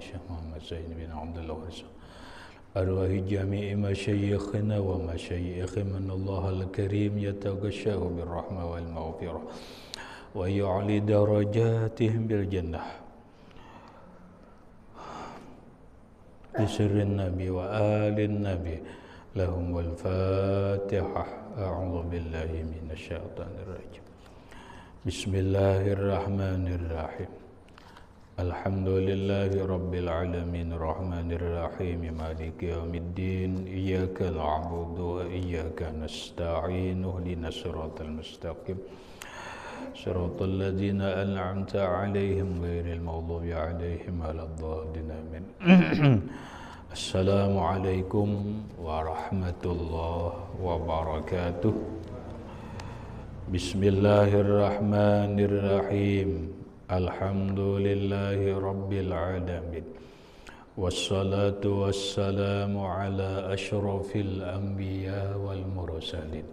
الشيخ محمد زين بن عبد الله الرزاق أرواح جميع مشايخنا ومشايخ من الله الكريم يتغشاه بالرحمة والمغفرة ويعلي درجاتهم بالجنة بسر النبي وآل النبي لهم الفاتحة أعوذ بالله من الشيطان الرجيم بسم الله الرحمن الرحيم الحمد لله رب العالمين الرحمن الرحيم مالك يوم الدين إياك نعبد وإياك نستعين اهدنا الصراط المستقيم صراط الذين أنعمت عليهم غير المغضوب عليهم ولا الضالين آمين السلام عليكم ورحمة الله وبركاته بسم الله الرحمن الرحيم الحمد لله رب العالمين والصلاة والسلام على أشرف الأنبياء والمرسلين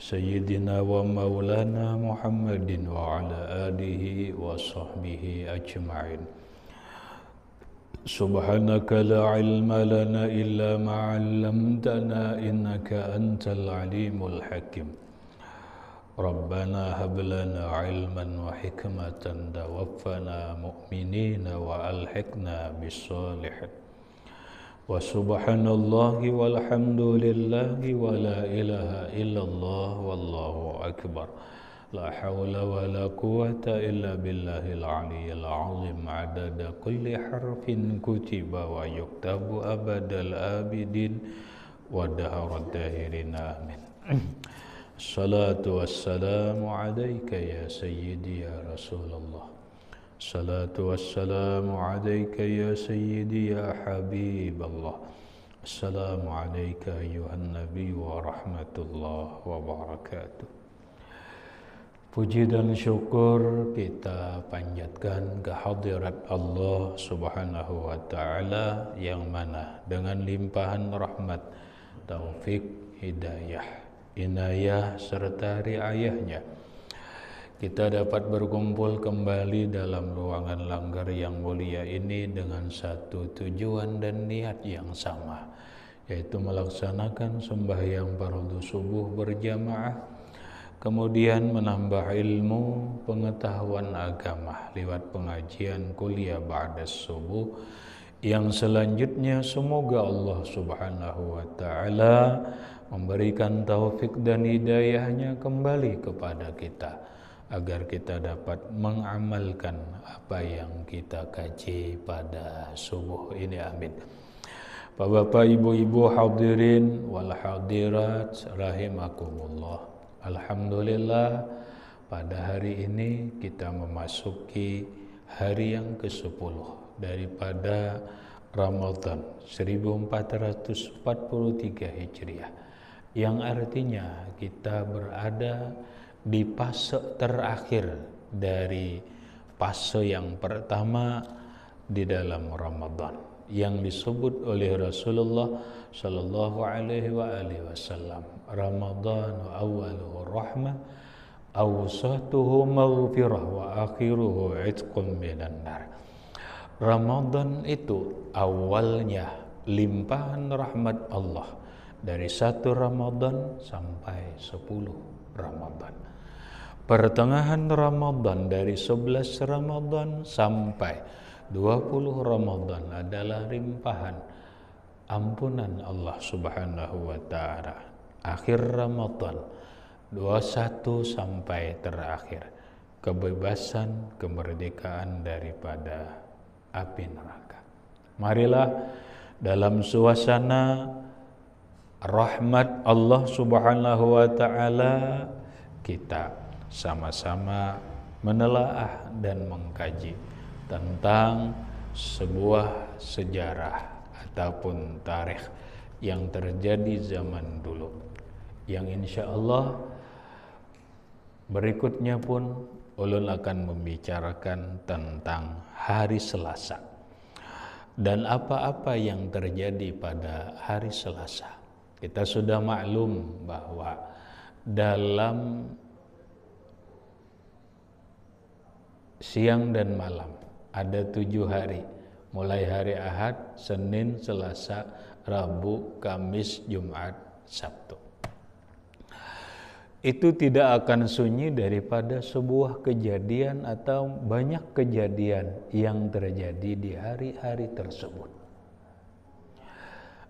سيدنا ومولانا محمد وعلى آله وصحبه أجمعين سبحانك لا علم لنا إلا ما علمتنا إنك أنت العليم الحكيم ربنا هب لنا علما وحكمة توفنا مؤمنين وألحقنا بالصالحين وسبحان الله والحمد لله ولا إله إلا الله والله أكبر لا حول ولا قوة إلا بالله العلي العظيم عدد كل حرف كتب ويكتب أبد الآبدين ودهر الداهرين آمين الصلاة والسلام عليك يا سيدي يا رسول الله الصلاة والسلام عليك يا سيدي يا حبيب الله السلام عليك أيها النبي ورحمة الله وبركاته Puji dan syukur kita panjatkan kehadirat Allah Subhanahu wa taala yang mana dengan limpahan rahmat, taufik, hidayah inayah serta riayahnya kita dapat berkumpul kembali dalam ruangan langgar yang mulia ini dengan satu tujuan dan niat yang sama yaitu melaksanakan sembahyang fardu subuh berjamaah kemudian menambah ilmu pengetahuan agama lewat pengajian kuliah ba'da subuh yang selanjutnya semoga Allah Subhanahu wa taala memberikan taufik dan hidayahnya kembali kepada kita agar kita dapat mengamalkan apa yang kita kaji pada subuh ini amin bapak Bapak Ibu-ibu hadirin wal hadirat rahimakumullah Alhamdulillah pada hari ini kita memasuki hari yang ke-10 daripada Ramadan 1443 Hijriah yang artinya kita berada di fase terakhir dari fase yang pertama di dalam Ramadan yang disebut oleh Rasulullah Shallallahu Alaihi Wasallam Ramadan awaluhu rahmah awsatuhu maghfirah wa akhiruhu itqun minan nar Ramadan itu awalnya limpahan rahmat Allah dari satu Ramadan sampai sepuluh Ramadan. Pertengahan Ramadan dari sebelas Ramadan sampai dua puluh Ramadan adalah rimpahan ampunan Allah Subhanahu wa taala. Akhir Ramadan satu sampai terakhir kebebasan kemerdekaan daripada api neraka. Marilah dalam suasana rahmat Allah Subhanahu wa taala kita sama-sama menelaah dan mengkaji tentang sebuah sejarah ataupun tarikh yang terjadi zaman dulu yang insya Allah berikutnya pun Ulun akan membicarakan tentang hari Selasa dan apa-apa yang terjadi pada hari Selasa kita sudah maklum bahwa dalam siang dan malam ada tujuh hari mulai hari Ahad, Senin, Selasa, Rabu, Kamis, Jumat, Sabtu. Itu tidak akan sunyi daripada sebuah kejadian atau banyak kejadian yang terjadi di hari-hari tersebut.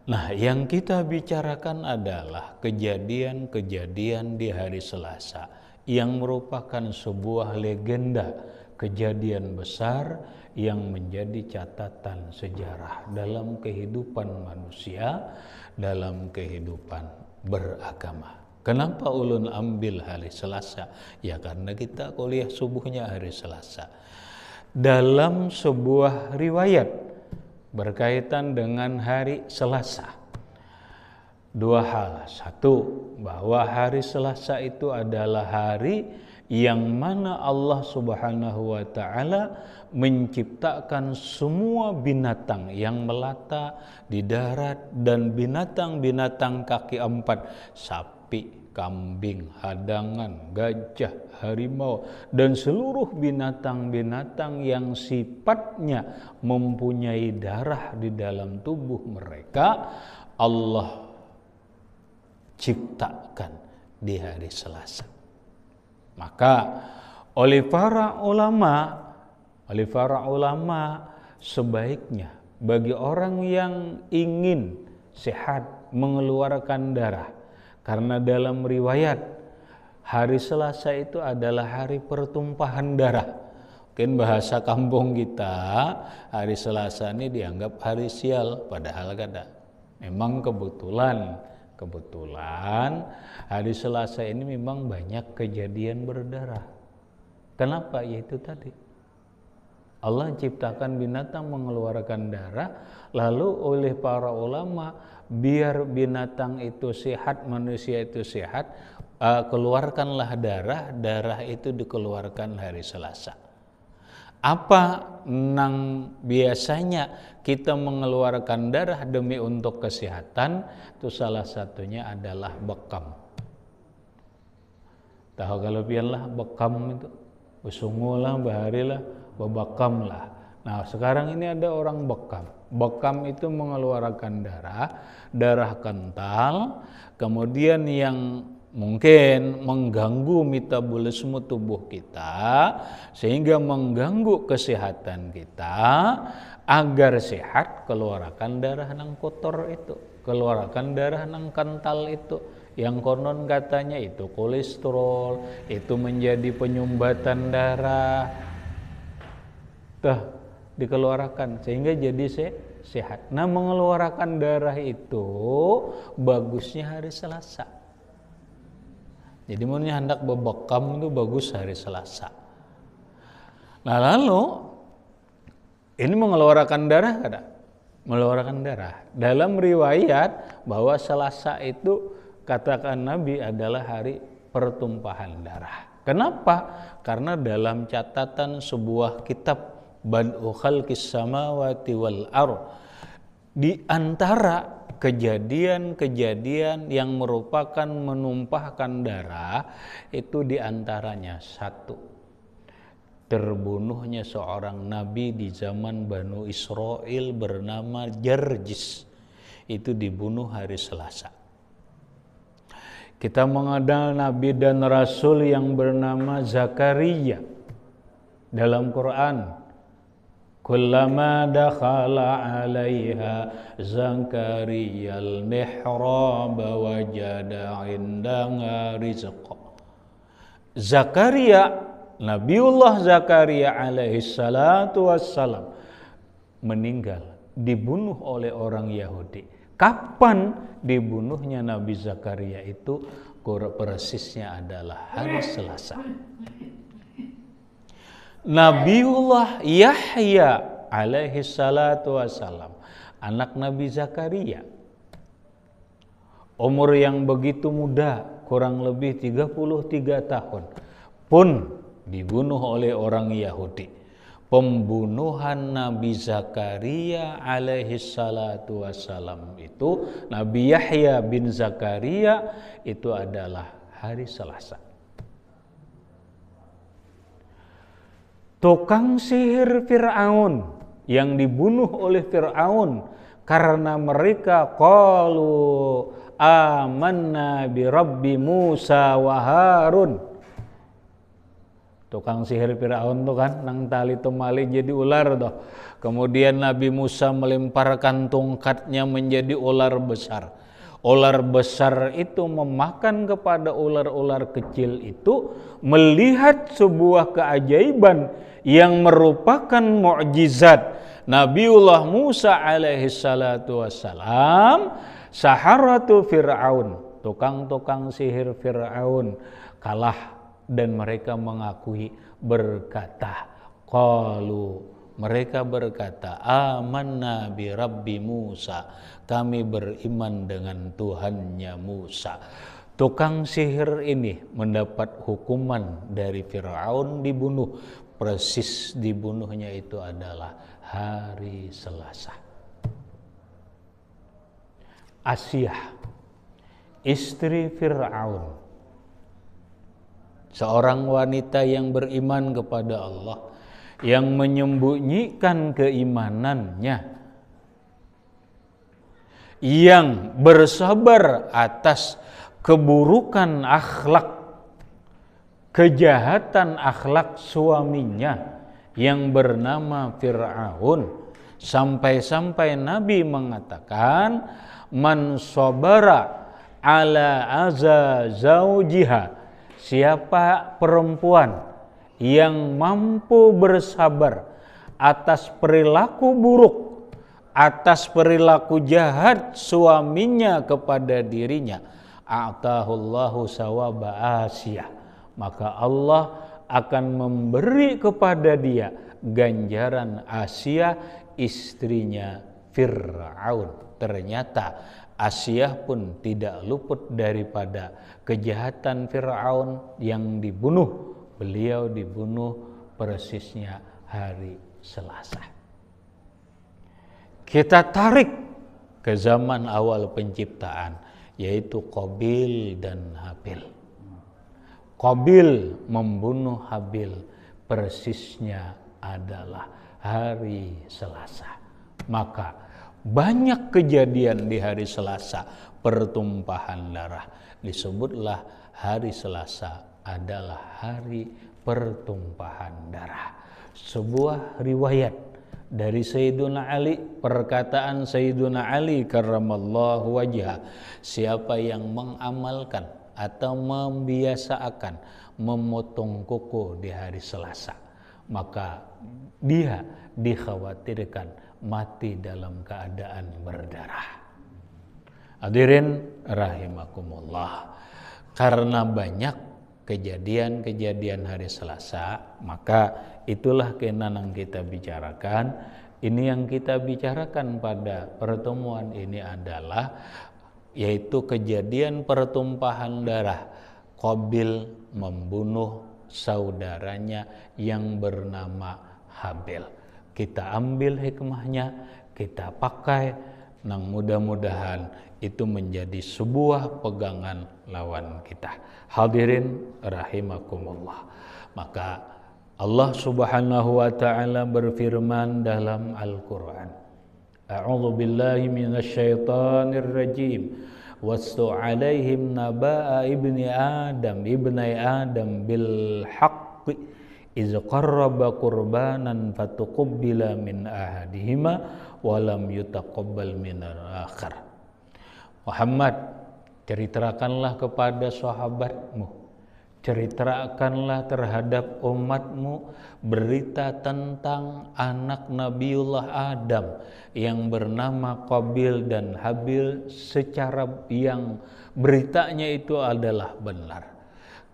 Nah, yang kita bicarakan adalah kejadian-kejadian di hari Selasa yang merupakan sebuah legenda, kejadian besar yang menjadi catatan sejarah dalam kehidupan manusia, dalam kehidupan beragama. Kenapa ulun ambil hari Selasa? Ya karena kita kuliah subuhnya hari Selasa. Dalam sebuah riwayat berkaitan dengan hari Selasa. Dua hal. Satu, bahwa hari Selasa itu adalah hari yang mana Allah Subhanahu wa taala menciptakan semua binatang yang melata di darat dan binatang-binatang kaki empat, sapi, kambing, hadangan, gajah, harimau, dan seluruh binatang-binatang yang sifatnya mempunyai darah di dalam tubuh mereka, Allah ciptakan di hari Selasa. Maka oleh para ulama, oleh para ulama sebaiknya bagi orang yang ingin sehat mengeluarkan darah karena dalam riwayat hari Selasa itu adalah hari pertumpahan darah. Mungkin bahasa kampung kita hari Selasa ini dianggap hari sial padahal kada. Memang kebetulan kebetulan hari Selasa ini memang banyak kejadian berdarah. Kenapa? Yaitu tadi Allah ciptakan binatang mengeluarkan darah, lalu oleh para ulama biar binatang itu sehat, manusia itu sehat, uh, keluarkanlah darah, darah itu dikeluarkan hari Selasa. Apa nang biasanya kita mengeluarkan darah demi untuk kesehatan? Itu salah satunya adalah bekam. Tahu kalau biarlah bekam itu, usungulah, baharilah, lah. Nah sekarang ini ada orang bekam. Bekam itu mengeluarkan darah, darah kental, kemudian yang mungkin mengganggu metabolisme tubuh kita sehingga mengganggu kesehatan kita agar sehat keluarkan darah nang kotor itu keluarkan darah nang kental itu yang konon katanya itu kolesterol itu menjadi penyumbatan darah dah dikeluarkan sehingga jadi se sehat. Nah, mengeluarkan darah itu bagusnya hari Selasa. Jadi murni hendak bebekam itu bagus hari Selasa. Nah, lalu ini mengeluarkan darah kada? Mengeluarkan darah. Dalam riwayat bahwa Selasa itu katakan Nabi adalah hari pertumpahan darah. Kenapa? Karena dalam catatan sebuah kitab bad'u khalqis samawati wal ar di antara kejadian-kejadian yang merupakan menumpahkan darah itu di antaranya satu terbunuhnya seorang nabi di zaman Banu Israel bernama Jarjis itu dibunuh hari Selasa kita mengenal nabi dan rasul yang bernama Zakaria dalam Quran كلما دخل عليها زكريا المحراب وجد عندها رزقا زكريا Nabiullah Zakaria alaihi salatu wassalam meninggal dibunuh oleh orang Yahudi. Kapan dibunuhnya Nabi Zakaria itu persisnya adalah hari Selasa. Nabiullah Yahya alaihi salatu wassalam. Anak Nabi Zakaria. Umur yang begitu muda, kurang lebih 33 tahun. Pun dibunuh oleh orang Yahudi. Pembunuhan Nabi Zakaria alaihi salatu wassalam itu Nabi Yahya bin Zakaria itu adalah hari Selasa. Tukang sihir Fir'aun yang dibunuh oleh Fir'aun karena mereka qalu amanna bi rabbi Musa wa Tukang sihir Firaun tuh kan nang tali temali jadi ular tuh. Kemudian Nabi Musa melemparkan tongkatnya menjadi ular besar. Ular besar itu memakan kepada ular-ular kecil itu melihat sebuah keajaiban yang merupakan mukjizat Nabiullah Musa alaihi salatu wassalam saharatu Fir'aun tukang-tukang sihir Fir'aun kalah dan mereka mengakui berkata qalu mereka berkata amanna bi rabbi Musa kami beriman dengan Tuhannya Musa. Tukang sihir ini mendapat hukuman dari Firaun dibunuh. Persis dibunuhnya itu adalah hari Selasa. Asia, istri Firaun, seorang wanita yang beriman kepada Allah, yang menyembunyikan keimanannya yang bersabar atas keburukan akhlak, kejahatan akhlak suaminya yang bernama Fir'aun. Sampai-sampai Nabi mengatakan, Man sabara ala aza zaujiha. Siapa perempuan yang mampu bersabar atas perilaku buruk atas perilaku jahat suaminya kepada dirinya atahullahu sawaba asiyah maka Allah akan memberi kepada dia ganjaran Asia istrinya Fir'aun ternyata Asia pun tidak luput daripada kejahatan Fir'aun yang dibunuh beliau dibunuh persisnya hari Selasa kita tarik ke zaman awal penciptaan yaitu Qabil dan Habil. Qabil membunuh Habil persisnya adalah hari Selasa. Maka banyak kejadian di hari Selasa pertumpahan darah disebutlah hari Selasa adalah hari pertumpahan darah. Sebuah riwayat dari Sayyiduna Ali perkataan Sayyiduna Ali karramallahu wajah siapa yang mengamalkan atau membiasakan memotong kuku di hari Selasa maka dia dikhawatirkan mati dalam keadaan berdarah hadirin rahimakumullah karena banyak kejadian-kejadian hari Selasa, maka itulah kenan yang kita bicarakan. Ini yang kita bicarakan pada pertemuan ini adalah yaitu kejadian pertumpahan darah Kobil membunuh saudaranya yang bernama Habil. Kita ambil hikmahnya, kita pakai Nang mudah-mudahan itu menjadi sebuah pegangan lawan kita. Hadirin rahimakumullah. Maka Allah Subhanahu wa taala berfirman dalam Al-Qur'an. A'udzu billahi minasyaitonir rajim. Wastu alaihim naba'a ibni Adam ibni Adam bil haqqi iz qarraba qurbanan fatuqbila min ahadihima walam yutaqabbal minar akhar Muhammad ceritakanlah kepada sahabatmu ceritakanlah terhadap umatmu berita tentang anak Nabiullah Adam yang bernama Qabil dan Habil secara yang beritanya itu adalah benar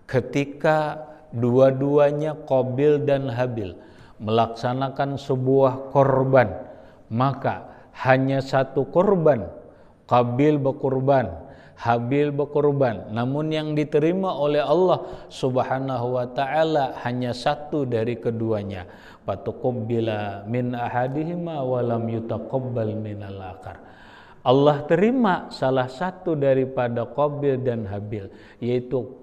ketika dua-duanya Qabil dan Habil melaksanakan sebuah korban maka hanya satu korban Kabil berkorban Habil berkorban namun yang diterima oleh Allah Subhanahu wa taala hanya satu dari keduanya patuqubbila min ahadihima walam yutaqabbal min al Allah terima salah satu daripada Qabil dan Habil yaitu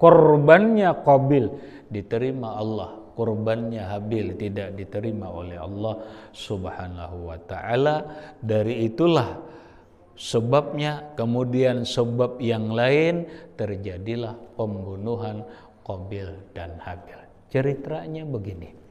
korbannya Qabil diterima Allah kurbannya Habil tidak diterima oleh Allah Subhanahu wa taala. Dari itulah sebabnya kemudian sebab yang lain terjadilah pembunuhan Qabil dan Habil. Ceritanya begini.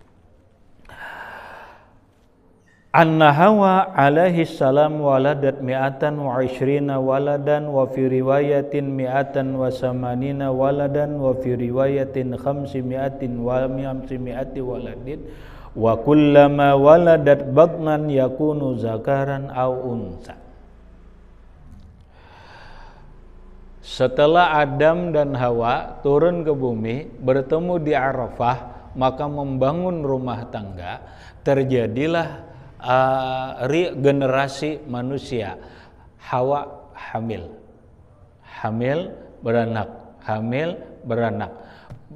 Anna Hawa alaihi salam waladat mi'atan wa ishrina waladan wa fi riwayatin mi'atan wa samanina waladan wa fi riwayatin khamsi mi'atin wa mi'amsi mi'ati waladin wa kullama waladat bagnan yakunu zakaran au unsa Setelah Adam dan Hawa turun ke bumi bertemu di Arafah maka membangun rumah tangga terjadilah Eh, regenerasi manusia. Hawa hamil. Hamil beranak, hamil beranak.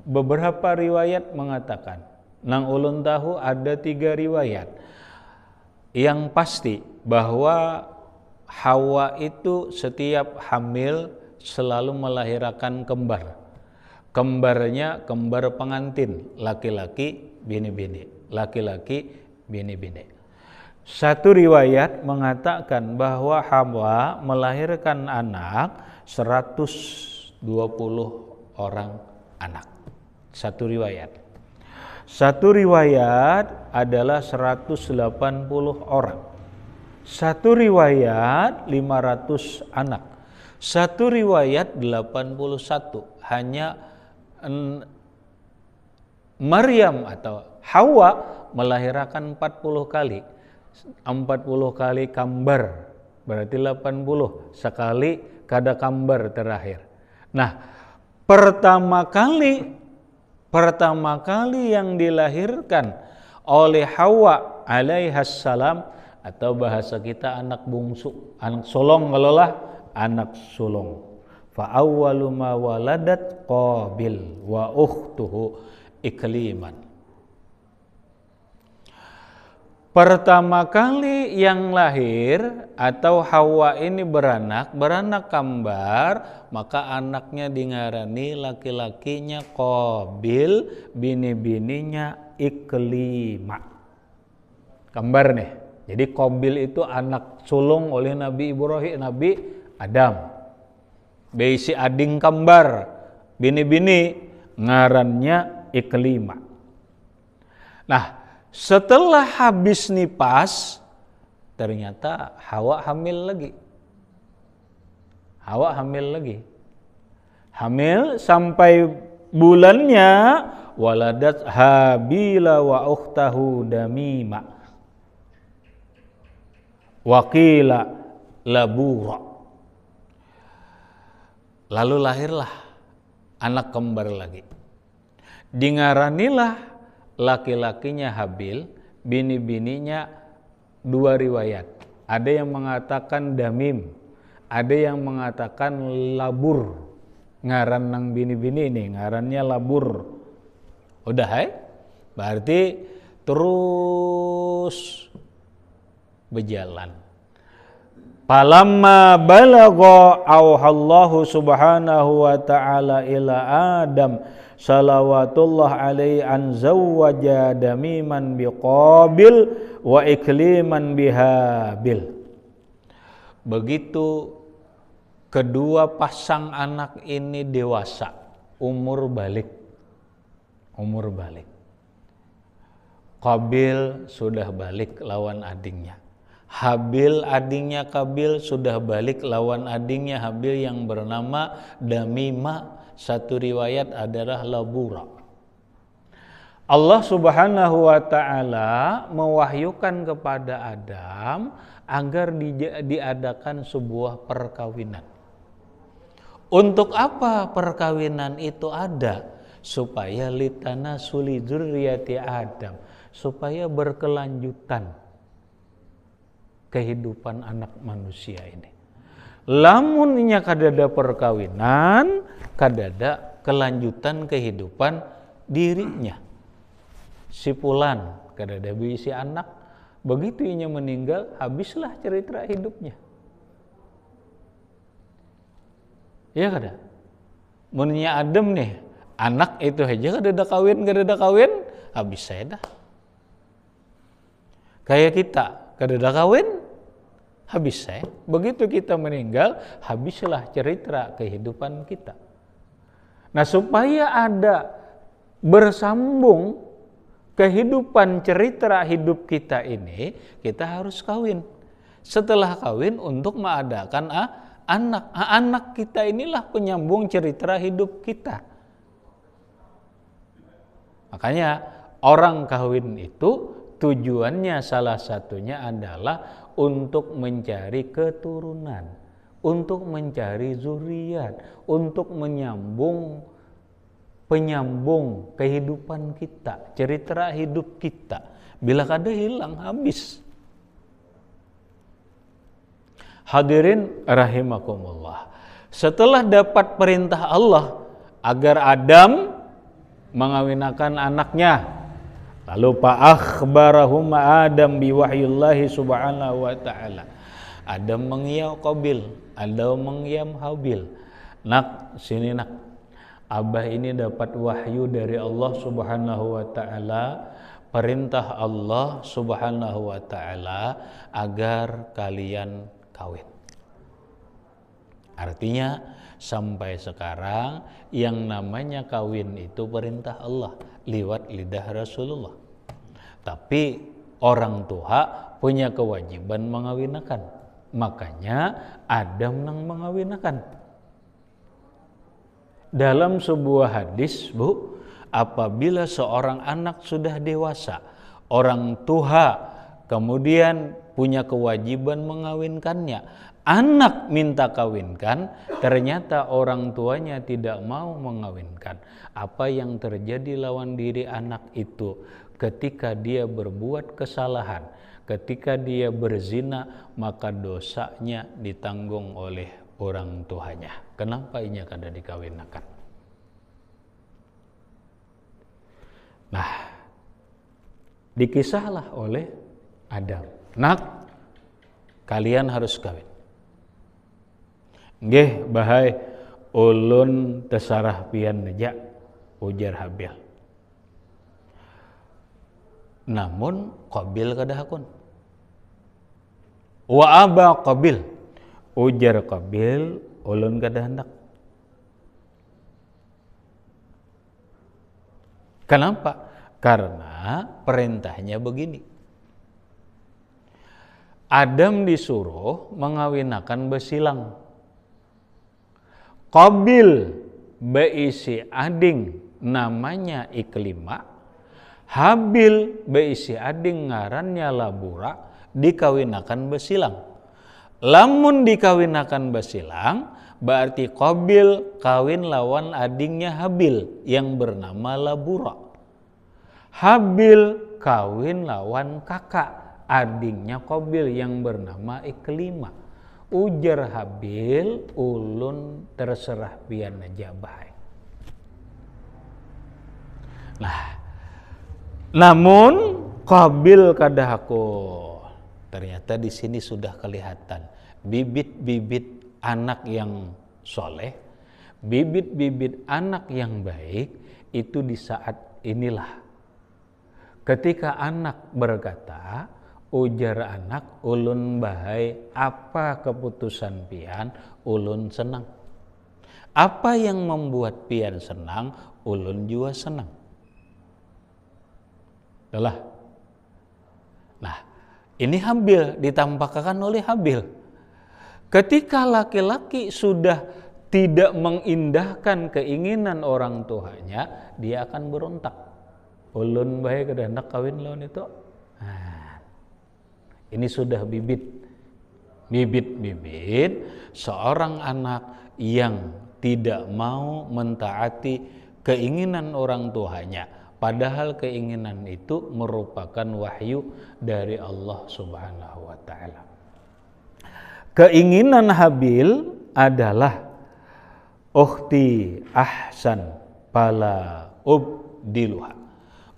Beberapa riwayat mengatakan, nang ulun tahu ada tiga riwayat. Yang pasti bahwa Hawa itu setiap hamil selalu melahirkan kembar. Kembarnya kembar pengantin, laki-laki, bini-bini, laki-laki, bini-bini. Satu riwayat mengatakan bahwa Hawa melahirkan anak 120 orang anak. Satu riwayat. Satu riwayat adalah 180 orang. Satu riwayat 500 anak. Satu riwayat 81 hanya Maryam atau Hawa melahirkan 40 kali 40 kali kambar berarti 80 sekali kada kambar terakhir. Nah, pertama kali pertama kali yang dilahirkan oleh Hawa alaihassalam atau bahasa kita anak bungsu, anak sulung ngelola anak sulung. Fa awwalu ma waladat Qabil wa ukhtuhu ikliman. Pertama kali yang lahir atau Hawa ini beranak, beranak kembar, maka anaknya dingarani laki-lakinya Kobil bini-bininya Iklima. Kembar nih. Jadi Kobil itu anak sulung oleh Nabi Ibrahim, Nabi Adam. Beisi ading kembar, bini-bini ngarannya Iklima. Nah, setelah habis nipas, ternyata Hawa hamil lagi. Hawa hamil lagi. Hamil sampai bulannya waladat Habila wa ukhtahu Damima. Wakila labura. Lalu lahirlah anak kembar lagi. Dingaranilah laki-lakinya Habil, bini-bininya dua riwayat. Ada yang mengatakan Damim, ada yang mengatakan Labur. Ngaran nang bini-bini ini, ngarannya Labur. Udah hai? Berarti terus berjalan. Falamma balagha auhallahu subhanahu wa ta'ala ila Adam salawatullah alaihi an zawwaja damiman biqabil wa ikliman bihabil begitu kedua pasang anak ini dewasa umur balik umur balik Qabil sudah balik lawan adingnya, Habil adingnya Kabil sudah balik lawan adingnya Habil yang bernama Damima satu riwayat adalah labura. Allah Subhanahu wa taala mewahyukan kepada Adam agar di, diadakan sebuah perkawinan. Untuk apa perkawinan itu ada? Supaya litana suli dzurriyyati Adam, supaya berkelanjutan kehidupan anak manusia ini lamun inya kadada perkawinan kadada kelanjutan kehidupan dirinya si pulan kadada si anak begitu inya meninggal habislah cerita hidupnya Ya kada meninya adem nih anak itu aja kadada kawin kadada kawin habis saya dah kayak kita kadada kawin habis saya. Begitu kita meninggal, habislah cerita kehidupan kita. Nah, supaya ada bersambung kehidupan cerita hidup kita ini, kita harus kawin. Setelah kawin untuk mengadakan ah, anak. Ah, anak kita inilah penyambung cerita hidup kita. Makanya orang kawin itu tujuannya salah satunya adalah untuk mencari keturunan, untuk mencari zuriat, untuk menyambung penyambung kehidupan kita, cerita hidup kita. Bila kada hilang habis. Hadirin rahimakumullah. Setelah dapat perintah Allah agar Adam mengawinakan anaknya Lalu fa akhbarahum Adam bi wahyullahi subhanahu wa ta'ala. Adam mengiyau Qabil, Adam mengiyam Habil. Nak sini nak. Abah ini dapat wahyu dari Allah Subhanahu wa taala, perintah Allah Subhanahu wa taala agar kalian kawin. Artinya sampai sekarang yang namanya kawin itu perintah Allah lewat lidah Rasulullah. Tapi orang tua punya kewajiban mengawinakan. Makanya Adam yang mengawinakan. Dalam sebuah hadis, Bu, apabila seorang anak sudah dewasa, orang tua kemudian punya kewajiban mengawinkannya anak minta kawinkan, ternyata orang tuanya tidak mau mengawinkan. Apa yang terjadi lawan diri anak itu ketika dia berbuat kesalahan, ketika dia berzina, maka dosanya ditanggung oleh orang tuanya. Kenapa ini kada dikawinkan? Nah, dikisahlah oleh Adam. Nak, kalian harus kawin nggih bahai ulun tesarah pian neja ujar Habil namun qabil hakun. wa aba qabil ujar qabil ulun handak. kenapa karena perintahnya begini Adam disuruh mengawinakan besilang Qabil beisi ading namanya iklima. Habil beisi ading ngarannya labura dikawinakan besilang. Lamun dikawinakan besilang berarti Qabil kawin lawan adingnya Habil yang bernama labura. Habil kawin lawan kakak adingnya Qabil yang bernama Iklima ujar Habil ulun terserah biar aja baik nah namun kabil kada ternyata di sini sudah kelihatan bibit-bibit anak yang soleh bibit-bibit anak yang baik itu di saat inilah ketika anak berkata ujar anak ulun bahai apa keputusan pian ulun senang apa yang membuat pian senang ulun juga senang adalah nah ini Habil ditampakkan oleh Habil ketika laki-laki sudah tidak mengindahkan keinginan orang tuanya dia akan berontak ulun bahai kedah kawin lawan itu ini sudah bibit. Bibit-bibit seorang anak yang tidak mau mentaati keinginan orang tuanya. Padahal keinginan itu merupakan wahyu dari Allah Subhanahu wa taala. Keinginan Habil adalah ukhti ahsan pala ubdiluha.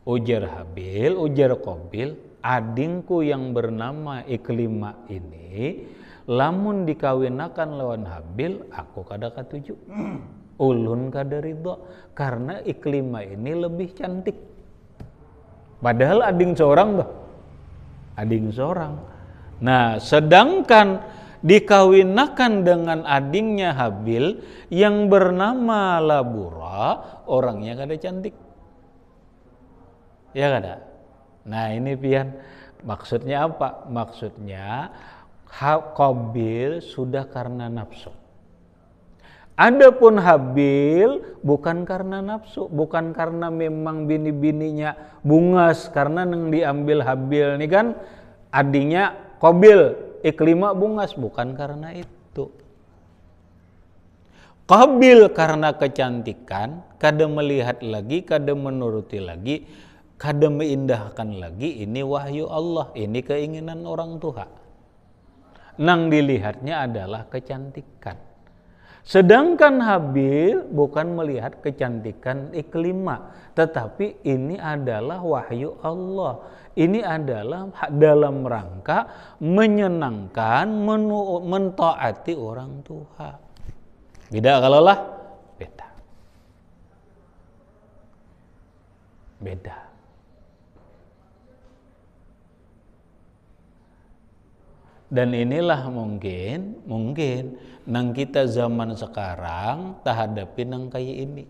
Ujar Habil, ujar Qabil, adingku yang bernama Iklima ini lamun dikawinakan lawan Habil aku kada katuju hmm. ulun kada ridho karena Iklima ini lebih cantik padahal ading seorang tuh ading seorang nah sedangkan dikawinakan dengan adingnya Habil yang bernama Labura orangnya kada cantik ya kada Nah ini pian maksudnya apa? Maksudnya Qabil sudah karena nafsu. Adapun Habil bukan karena nafsu, bukan karena memang bini-bininya bungas karena yang diambil Habil ini kan adinya Qabil iklima bungas bukan karena itu. Qabil karena kecantikan, kada melihat lagi, kada menuruti lagi, Kadem meindahkan lagi ini wahyu Allah, ini keinginan orang tua. Nang dilihatnya adalah kecantikan. Sedangkan Habil bukan melihat kecantikan iklima, tetapi ini adalah wahyu Allah. Ini adalah dalam rangka menyenangkan, menu, mentaati orang tua. Beda kalau lah? Beda. Beda. Dan inilah mungkin, mungkin nang kita zaman sekarang terhadapi nang kayak ini.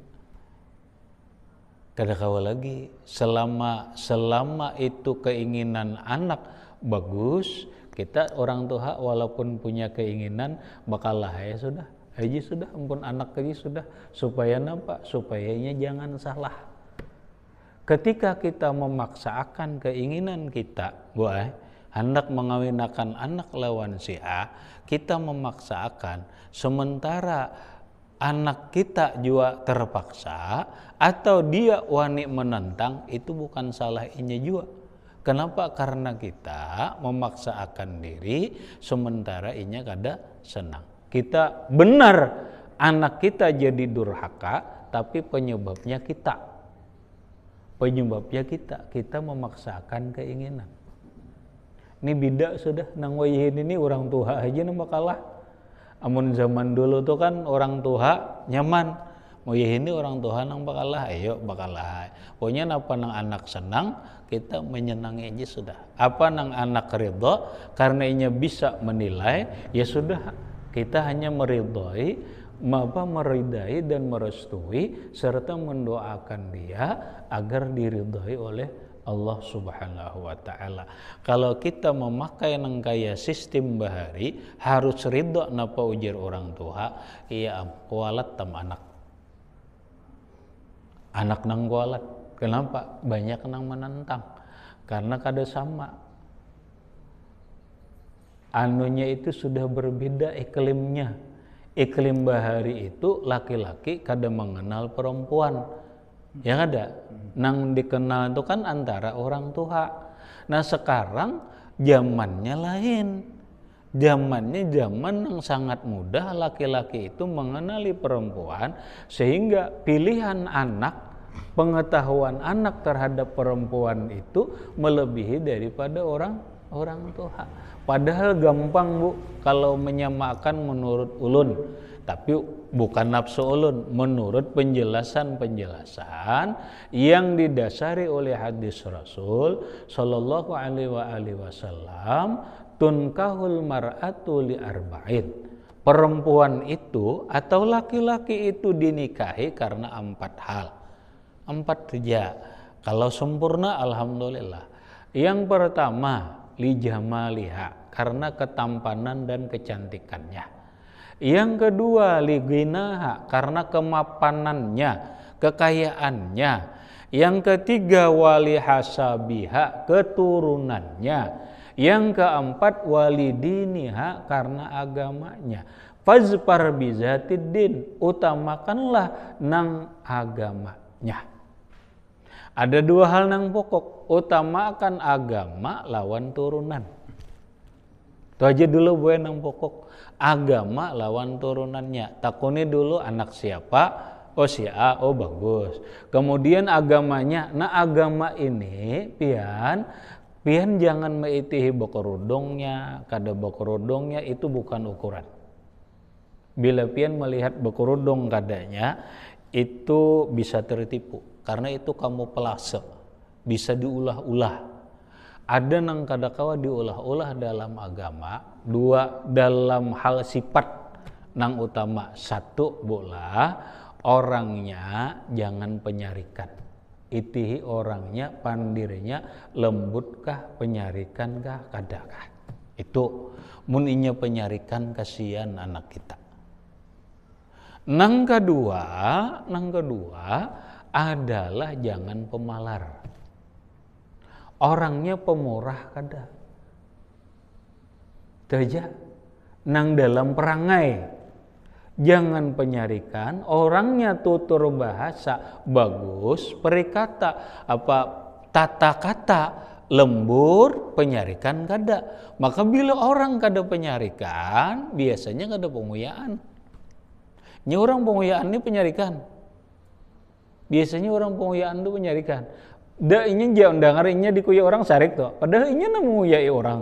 Kada kawa lagi, selama selama itu keinginan anak bagus, kita orang tua walaupun punya keinginan bakal lah ya sudah, aja sudah, ampun anak aja sudah, supaya napa? Supayanya jangan salah. Ketika kita memaksakan keinginan kita, buah, hendak mengawinkan anak lawan si A, kita memaksakan sementara anak kita juga terpaksa atau dia wani menentang itu bukan salah inya juga. Kenapa? Karena kita memaksakan diri sementara inya kada senang. Kita benar anak kita jadi durhaka tapi penyebabnya kita. Penyebabnya kita, kita memaksakan keinginan ini bida sudah nang wayahin ini orang tua aja nama kalah amun zaman dulu tuh kan orang tua nyaman mau ini orang tua nang bakalah ayo bakalah pokoknya apa nang anak senang kita menyenangi aja sudah apa nang anak ridho karena inya bisa menilai ya sudah kita hanya meridhoi apa meridai dan merestui serta mendoakan dia agar diridhoi oleh Allah Subhanahu wa taala. Kalau kita memakai nangkaya sistem bahari harus ridho napa ujar orang tua, iya kualat tam anak. Anak nang kualat. Kenapa? Banyak nang menentang. Karena kada sama. Anunya itu sudah berbeda iklimnya. Iklim bahari itu laki-laki kada mengenal perempuan. Yang ada Nang dikenal itu kan antara orang tua. Nah sekarang zamannya lain. Zamannya zaman yang sangat mudah laki-laki itu mengenali perempuan sehingga pilihan anak pengetahuan anak terhadap perempuan itu melebihi daripada orang orang tua. Padahal gampang Bu kalau menyamakan menurut ulun. Tapi bukan nafsu ulun menurut penjelasan-penjelasan yang didasari oleh hadis Rasul sallallahu alaihi wasallam tunkahul mar'atu li arba'in perempuan itu atau laki-laki itu dinikahi karena empat hal empat kerja kalau sempurna alhamdulillah yang pertama li jamaliha karena ketampanan dan kecantikannya yang kedua, liginaha karena kemapanannya, kekayaannya. Yang ketiga, wali hasabiha keturunannya. Yang keempat, wali diniha karena agamanya. Fazpar bizatiddin, utamakanlah nang agamanya. Ada dua hal nang pokok, utamakan agama lawan turunan. Itu aja dulu gue nang pokok agama lawan turunannya. Takuni dulu anak siapa? Oh si A, oh bagus. Kemudian agamanya, nah agama ini pian pian jangan meitihi bokorodongnya. kada bokorodongnya itu bukan ukuran. Bila pian melihat bokorodong kadanya, itu bisa tertipu karena itu kamu pelase, bisa diulah-ulah ada nang kadakawa diolah-olah dalam agama dua dalam hal sifat nang utama satu bola orangnya jangan penyarikan itihi orangnya pandirnya lembutkah penyarikan kah kadakah itu muninya penyarikan kasihan anak kita nang kedua nang kedua adalah jangan pemalar orangnya pemurah kada Teja nang dalam perangai jangan penyarikan orangnya tutur bahasa bagus perikata apa tata kata lembur penyarikan kada maka bila orang kada penyarikan biasanya kada pemuyaan. Nyorang orang penguyaan ini penyarikan biasanya orang pemuyaan itu penyarikan Da inya jauh dengar inya kuya orang sarik tuh. Padahal inya nemu ya orang.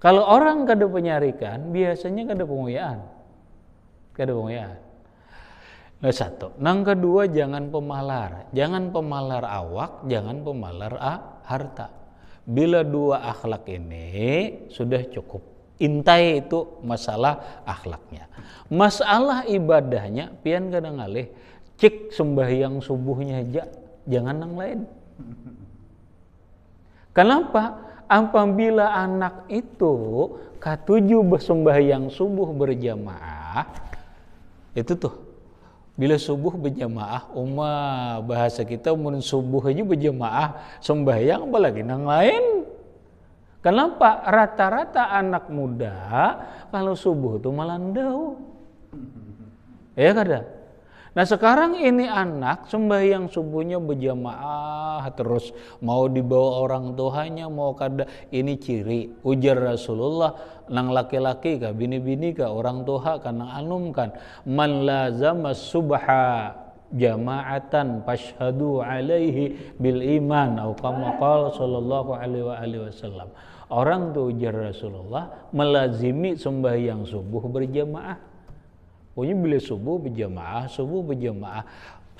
Kalau orang kada penyarikan, biasanya kada penguyaan. Kada penguyaan. Nah, satu. Nang kedua jangan pemalar. Jangan pemalar awak, jangan pemalar a, ah, harta. Bila dua akhlak ini sudah cukup. Intai itu masalah akhlaknya. Masalah ibadahnya pian kadang ngalih cik sembahyang subuhnya aja jangan yang lain kenapa apabila anak itu katuju bersembahyang subuh berjamaah itu tuh bila subuh berjamaah umma bahasa kita mun subuh aja berjamaah sembahyang apalagi yang lain kenapa rata-rata anak muda kalau subuh tuh malah ndau ya kada Nah sekarang ini anak sembahyang subuhnya berjamaah terus mau dibawa orang tuanya mau kada ini ciri ujar Rasulullah nang laki-laki kah bini-bini kah orang tua kah nang anum kan man lazama subha jamaatan pashhadu alaihi bil iman atau kama qala sallallahu alaihi wasallam orang tuh ujar Rasulullah melazimi sembahyang subuh berjamaah Pokoknya bila subuh berjamaah, subuh berjamaah,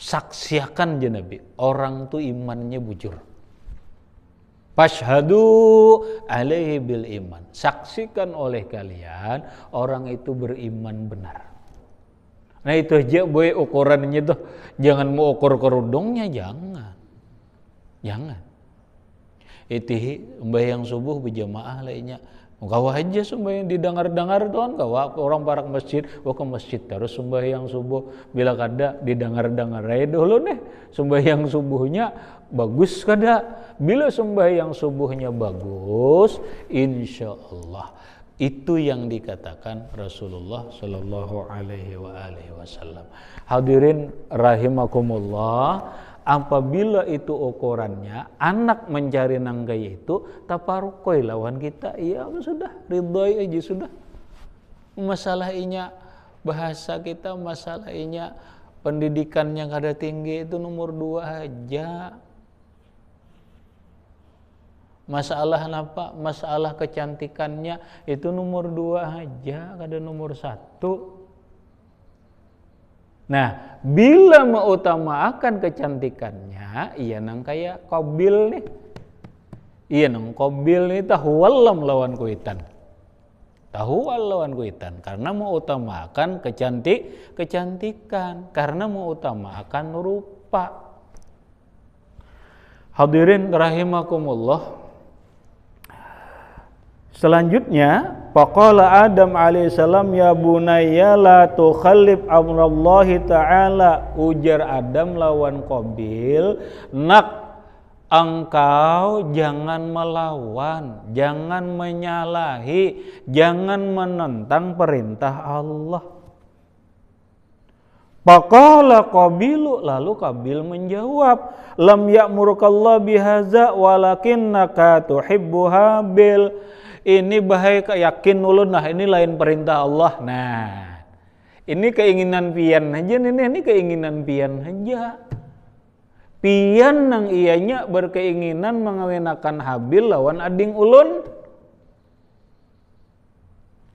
saksikan je Nabi, orang tu imannya bujur. Pashadu alaihi bil iman. Saksikan oleh kalian orang itu beriman benar. Nah itu aja boy ukurannya tuh. Jangan mau ukur kerudungnya jangan. Jangan. Itu mbah yang subuh berjamaah lainnya Kawaja sembahyang didengar-dengar tuan kawa orang para ke masjid, wah ke masjid terus sembahyang subuh bila kada didengar-dengar ya dulu nih sembahyang subuhnya bagus kada bila sembahyang subuhnya bagus insya Allah itu yang dikatakan Rasulullah Shallallahu Alaihi Wasallam. Hadirin rahimakumullah apabila itu ukurannya anak mencari nangkai itu taparukoi lawan kita iya sudah ridhoi aja sudah masalah masalahnya bahasa kita masalah masalahnya pendidikan yang ada tinggi itu nomor dua aja masalah apa masalah kecantikannya itu nomor dua aja ada nomor satu Nah, bila mengutamakan kecantikannya, iya nang kaya kobil nih. Iya nang kobil nih allah lawan kuitan. tahu allah lawan kuitan karena mengutamakan kecantik kecantikan, karena mengutamakan rupa. Hadirin rahimakumullah. Selanjutnya, Faqala Adam alaihissalam ya bunayya la tukhallif amrallahi ta'ala ujar Adam lawan Qabil nak engkau jangan melawan jangan menyalahi jangan menentang perintah Allah Pakola Qabil lalu Qabil menjawab lam ya'murukallahu bihaza walakin tuhibbu Habil ini bahaya yakin ulun nah ini lain perintah Allah nah ini keinginan pian aja ini ini keinginan pian aja pian nang ianya berkeinginan mengawinakan habil lawan ading ulun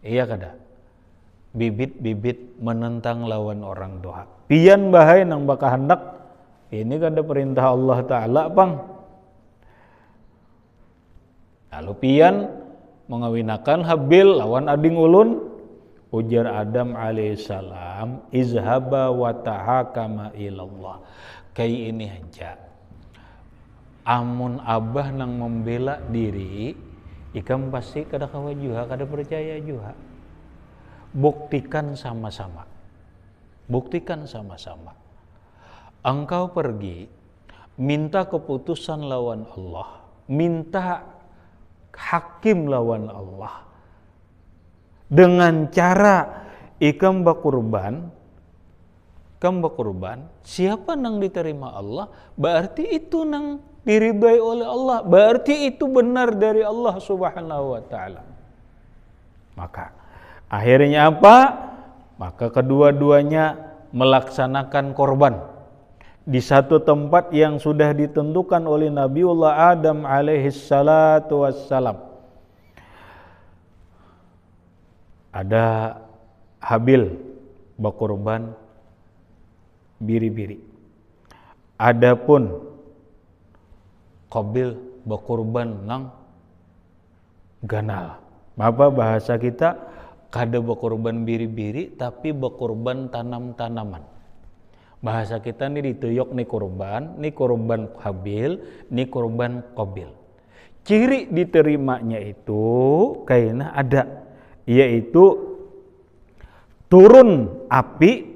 iya kada bibit-bibit menentang lawan orang doa pian bahaya nang bakah hendak ini kada perintah Allah Ta'ala pang lalu pian mengawinakan Habil lawan ading ulun ujar Adam alaihissalam izhaba wa tahakama ilallah kayak ini aja amun abah nang membela diri ikam pasti kada kawa juga kada percaya juga buktikan sama-sama buktikan sama-sama engkau pergi minta keputusan lawan Allah minta hakim lawan Allah. Dengan cara ikam bakurban, ikam bakurban, siapa nang diterima Allah, berarti itu nang diribai oleh Allah, berarti itu benar dari Allah Subhanahu wa taala. Maka akhirnya apa? Maka kedua-duanya melaksanakan korban di satu tempat yang sudah ditentukan oleh Nabiullah Adam alaihi salatu wassalam. Ada Habil berkorban biri-biri. Adapun Qabil berkorban nang ganal. Apa bahasa kita? Kada berkorban biri-biri tapi berkorban tanam-tanaman bahasa kita ini dituyok nih korban nih korban habil nih korban kobil ciri diterimanya itu kayaknya ada yaitu turun api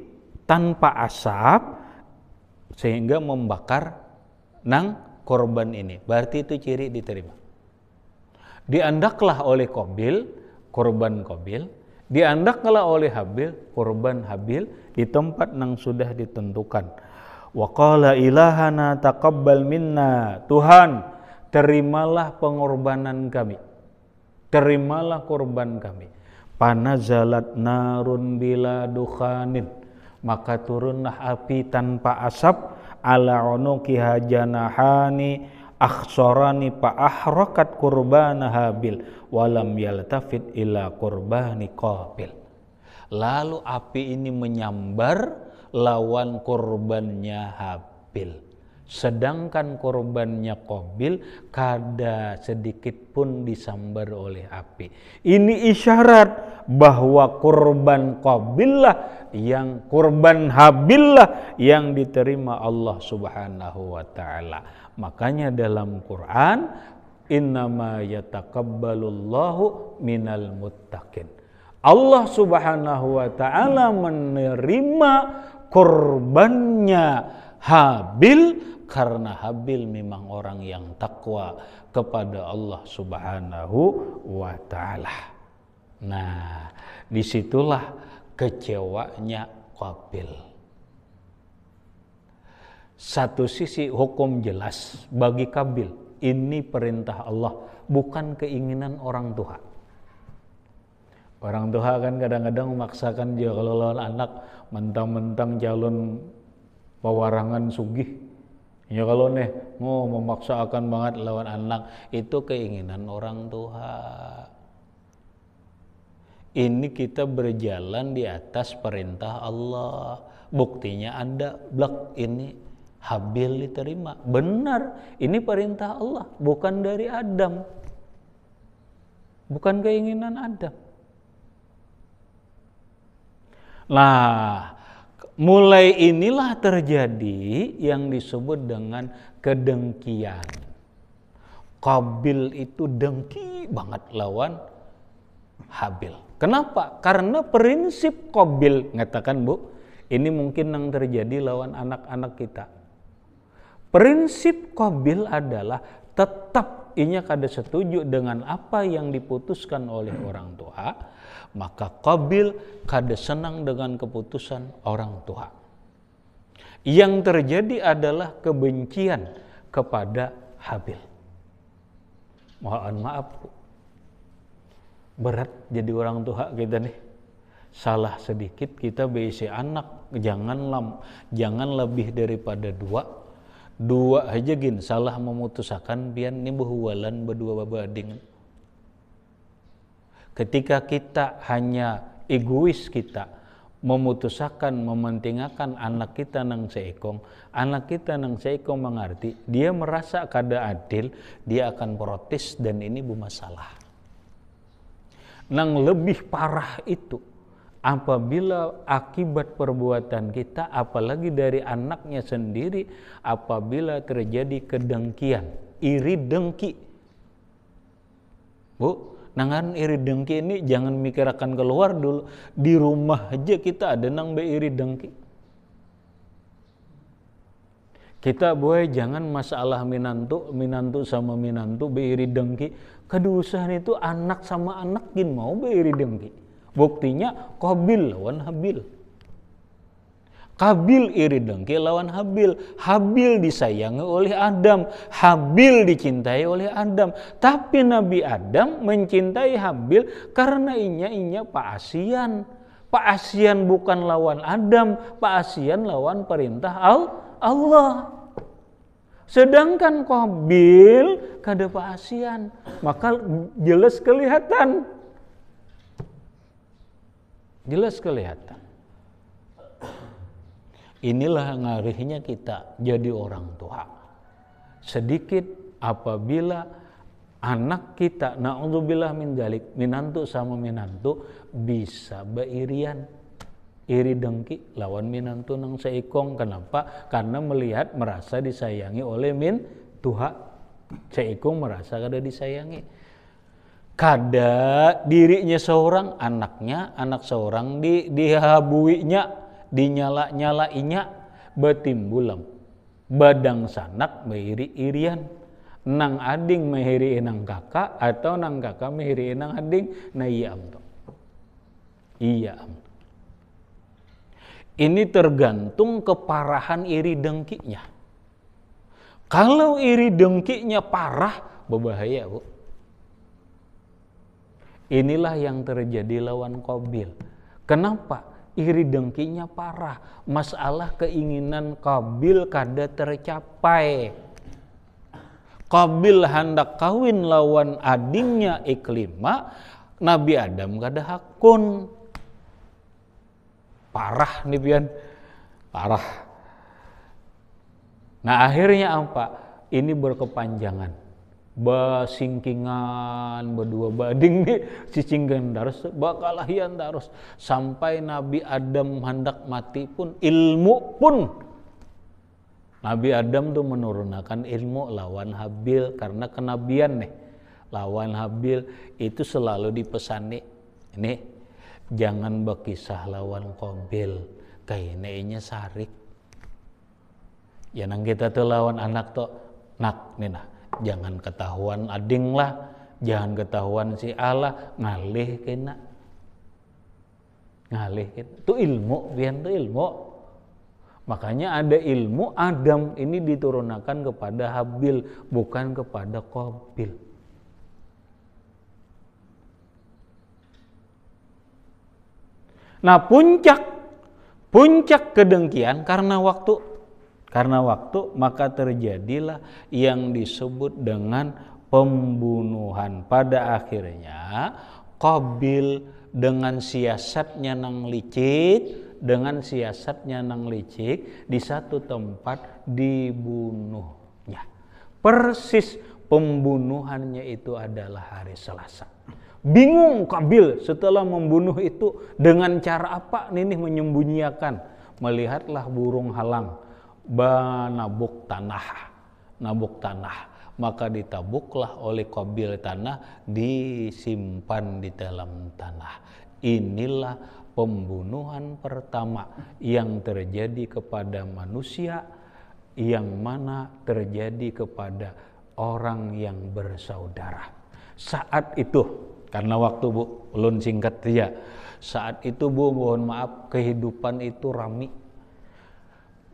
tanpa asap sehingga membakar nang korban ini berarti itu ciri diterima diandaklah oleh kobil korban kobil diandaklah oleh habil korban habil di tempat yang sudah ditentukan. Wa qala ilahana taqabbal minna. Tuhan, terimalah pengorbanan kami. Terimalah korban kami. Panazalat narun bila dukhanin. Maka turunlah api tanpa asap ala unukiha janahani akhsorani pa'ahrakat kurbana habil walam yaltafit ila qurbani qabil Lalu api ini menyambar lawan korbannya Habil. Sedangkan korbannya Kobil kada sedikit pun disambar oleh api. Ini isyarat bahwa korban Kobil lah yang korban Habil lah yang diterima Allah Subhanahu wa taala. Makanya dalam Quran innama minal muttaqin Allah Subhanahu wa taala menerima korbannya Habil karena Habil memang orang yang takwa kepada Allah Subhanahu wa taala. Nah, disitulah kecewanya Qabil. Satu sisi hukum jelas bagi Kabil, ini perintah Allah, bukan keinginan orang Tuhan Orang tua kan kadang-kadang memaksakan dia kalau lawan anak mentang-mentang calon pewarangan sugih. Ya kalau nih mau oh, memaksakan banget lawan anak itu keinginan orang tua. Ini kita berjalan di atas perintah Allah. Buktinya Anda blok ini Habil diterima. Benar, ini perintah Allah, bukan dari Adam. Bukan keinginan Adam. Nah, mulai inilah terjadi yang disebut dengan kedengkian. Kabil itu dengki banget lawan Habil. Kenapa? Karena prinsip Kabil, ngatakan Bu, ini mungkin yang terjadi lawan anak-anak kita. Prinsip Kabil adalah tetap inya kada setuju dengan apa yang diputuskan oleh orang tua, maka kabil kada senang dengan keputusan orang tua. Yang terjadi adalah kebencian kepada Habil. Mohon maaf, berat jadi orang tua kita nih salah sedikit kita BC anak jangan lam, jangan lebih daripada dua dua aja gin salah memutusakan biar ini walan berdua babading ketika kita hanya egois kita memutusakan mementingkan anak kita nang seekong anak kita nang seekong mengerti dia merasa kada adil dia akan protes dan ini bermasalah nang lebih parah itu apabila akibat perbuatan kita apalagi dari anaknya sendiri apabila terjadi kedengkian iri dengki bu nangan iri dengki ini jangan mikirkan keluar dulu di rumah aja kita ada nang be iri dengki kita boleh jangan masalah minantu minantu sama minantu be iri dengki kedusahan itu anak sama anak gin mau be iri dengki Buktinya kabil lawan Habil. Kabil iri dengki lawan Habil. Habil disayangi oleh Adam. Habil dicintai oleh Adam. Tapi Nabi Adam mencintai Habil karena inya-inya Pak Asian. Pak Asian bukan lawan Adam. Pak Asian lawan perintah Allah. Sedangkan kabil kada Pak Asian. Maka jelas kelihatan Jelas kelihatan. Inilah ngarihnya kita jadi orang tua. Sedikit apabila anak kita, na'udzubillah min dalik, minantu sama minantu, bisa beirian. Iri dengki lawan minantu nang seikong. Kenapa? Karena melihat merasa disayangi oleh min tuha. Seikong merasa kada disayangi kada dirinya seorang anaknya anak seorang di dihabuinya dinyala nyalainya betimbulam badang sanak mehiri irian nang ading mehiri nang kakak atau nang kakak mehiri nang ading nah iya amto iya amto ini tergantung keparahan iri dengkinya kalau iri dengkinya parah berbahaya bu Inilah yang terjadi lawan Qabil. Kenapa? Iri dengkinya parah. Masalah keinginan Qabil kada tercapai. Qabil hendak kawin lawan adingnya Iklima, Nabi Adam kada hakun. Parah nih Bian Parah. Nah akhirnya apa? Ini berkepanjangan basingkingan berdua bading di cicinggan darus bakalahian darus sampai Nabi Adam hendak mati pun ilmu pun Nabi Adam tuh menurunkan ilmu lawan Habil karena kenabian nih lawan Habil itu selalu dipesani ini jangan berkisah lawan Kobil kayaknya sarik ya nang kita tuh lawan anak tuh nak nih nah jangan ketahuan ading lah jangan ketahuan si Allah ngalih kena ngalih kena itu ilmu pian itu ilmu makanya ada ilmu Adam ini diturunkan kepada Habil bukan kepada Qabil nah puncak puncak kedengkian karena waktu karena waktu maka terjadilah yang disebut dengan pembunuhan pada akhirnya Qabil dengan siasatnya nang licik dengan siasatnya nang licik di satu tempat dibunuhnya persis pembunuhannya itu adalah hari Selasa bingung Kabil setelah membunuh itu dengan cara apa Ninih menyembunyikan melihatlah burung halang banabuk tanah nabuk tanah maka ditabuklah oleh kabil tanah disimpan di dalam tanah inilah pembunuhan pertama yang terjadi kepada manusia yang mana terjadi kepada orang yang bersaudara saat itu karena waktu bu belum singkat ya saat itu bu mohon maaf kehidupan itu ramai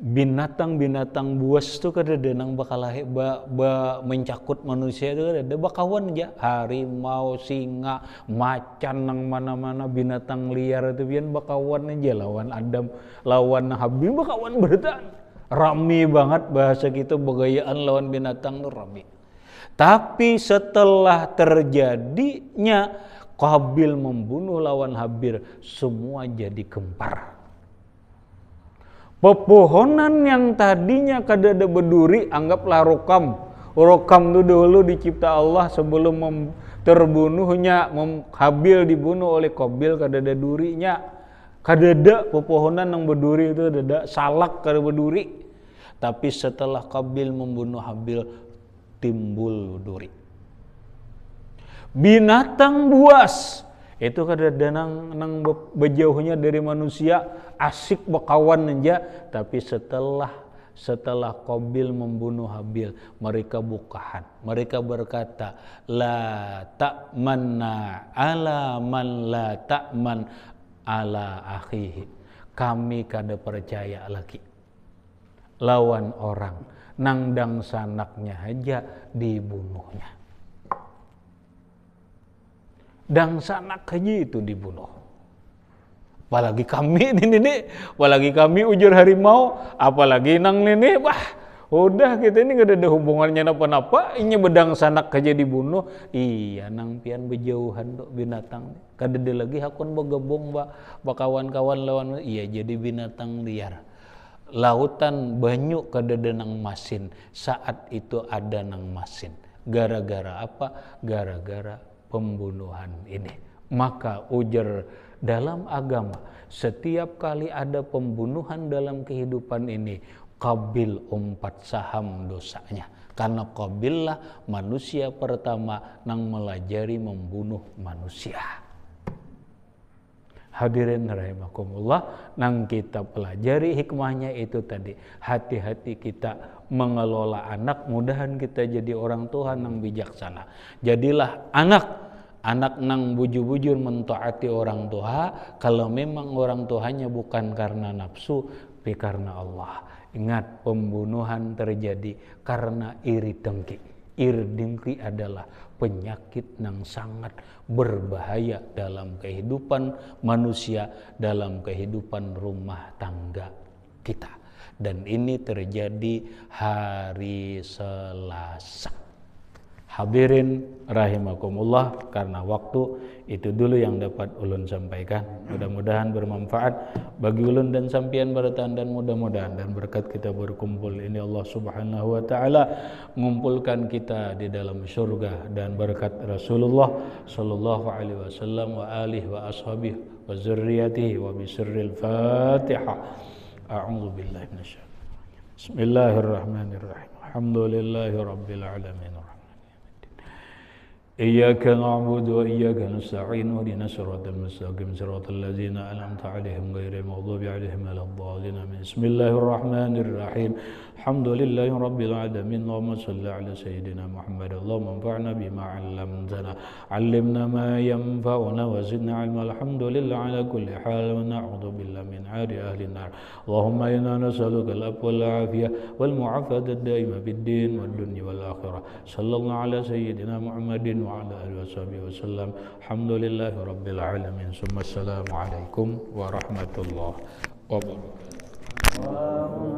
binatang-binatang buas itu kada denang bakal ba, ba mencakut manusia itu kada ada bakawan aja harimau singa macan nang mana-mana binatang liar itu pian bakawan aja lawan Adam lawan Habib bakawan bertahan rame banget bahasa kita bagayaan lawan binatang tuh rame tapi setelah terjadinya kabil membunuh lawan Habir semua jadi gempar Pepohonan yang tadinya kada kadada berduri anggaplah rokam. Rokam itu dulu dicipta Allah sebelum mem terbunuhnya, mem Habil dibunuh oleh Kobil kadada durinya. Kadada pepohonan yang berduri itu ada salak kada berduri. Tapi setelah Kabil membunuh Habil timbul duri. Binatang buas itu kada danang nang bejauhnya dari manusia asik bekawan nja tapi setelah setelah Qabil membunuh Habil mereka bukahan mereka berkata la mana ala man la man ala akhihi kami kada percaya lagi lawan orang nang dang sanaknya aja dibunuhnya sanak Nakaji itu dibunuh. Apalagi kami ini, ini, apalagi kami ujar harimau, apalagi nang ini, wah udah kita ini gak ada hubungannya apa-apa. ini bedang sanak aja dibunuh, iya nang pian berjauhan dok binatang, kada ada lagi hakun begembong ba, ba kawan-kawan lawan, iya jadi binatang liar. Lautan banyak kada ada nang masin, saat itu ada nang masin. Gara-gara apa? Gara-gara pembunuhan ini. Maka ujar dalam agama, setiap kali ada pembunuhan dalam kehidupan ini, Kabil empat saham dosanya. Karena kabil lah manusia pertama nang melajari membunuh manusia. Hadirin rahimakumullah, nang kita pelajari hikmahnya itu tadi. Hati-hati kita mengelola anak, mudahan kita jadi orang Tuhan yang bijaksana. Jadilah anak anak nang bujur-bujur mentaati orang tua kalau memang orang tuanya bukan karena nafsu tapi karena Allah ingat pembunuhan terjadi karena iri dengki iri dengki adalah penyakit yang sangat berbahaya dalam kehidupan manusia dalam kehidupan rumah tangga kita dan ini terjadi hari Selasa. Hadirin rahimakumullah karena waktu itu dulu yang dapat ulun sampaikan. Mudah-mudahan bermanfaat bagi ulun dan sampean bertahan dan mudah-mudahan dan berkat kita berkumpul ini Allah Subhanahu wa taala mengumpulkan kita di dalam surga dan berkat Rasulullah sallallahu alaihi wasallam wa alihi wa ashabihi wa zurriyatihi wa bisirril Fatihah. أعوذ بالله من الشيطان بسم الله الرحمن الرحيم الحمد لله رب العالمين إياك نعبد وإياك نستعين واهدنا الصراط المستقيم صراط الذين أنعمت عليهم غير المغضوب عليهم ولا الضالين بسم الله الرحمن الرحيم الحمد لله رب العالمين اللهم صل على سيدنا محمد اللهم انفعنا بما علمتنا علمنا ما ينفعنا وزدنا علما الحمد لله على كل حال ونعوذ بالله من عار أهل النار اللهم إنا نسألك الأب والعافية والمعافاة الدائمة بالدين والدنيا والآخرة صلى الله على سيدنا محمد وعلى آله وصحبه وسلم الحمد لله رب العالمين ثم السلام عليكم ورحمة الله وبركاته